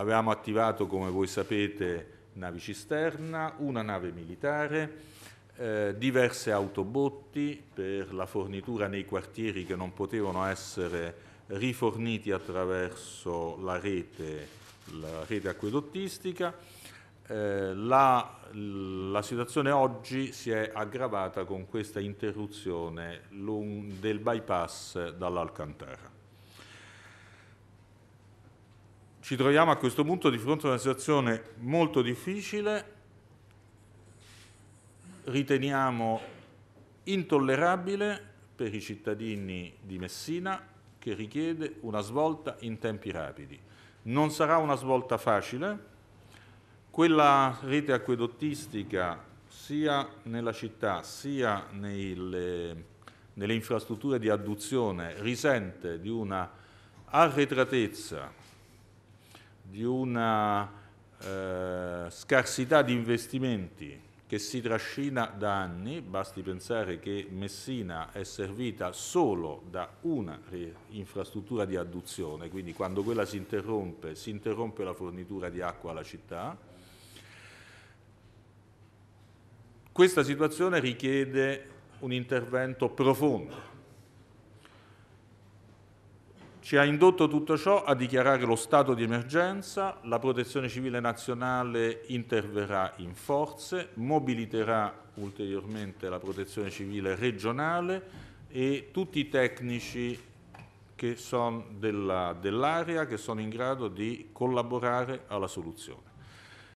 Avevamo attivato, come voi sapete, navi cisterna, una nave militare, eh, diverse autobotti per la fornitura nei quartieri che non potevano essere riforniti attraverso la rete, la rete acquedottistica. Eh, la, la, situazione oggi si è aggravata con questa interruzione del bypass dall'Alcantara. ci troviamo a questo punto di fronte a una situazione molto difficile, riteniamo intollerabile per i cittadini di Messina che richiede una svolta in tempi rapidi. Non sarà una svolta facile, quella rete acquedottistica sia nella città sia nelle, nelle infrastrutture di adduzione risente di una arretratezza di una eh, scarsità di investimenti che si trascina da anni, basti pensare che Messina è servita solo da una infrastruttura di adduzione, quindi quando quella si interrompe, si interrompe la fornitura di acqua alla città. Questa situazione richiede un intervento profondo ci ha indotto tutto ciò a dichiarare lo stato di emergenza, la protezione civile nazionale interverrà in forze, mobiliterà ulteriormente la protezione civile regionale e tutti i tecnici dell'area dell che sono in grado di collaborare alla soluzione.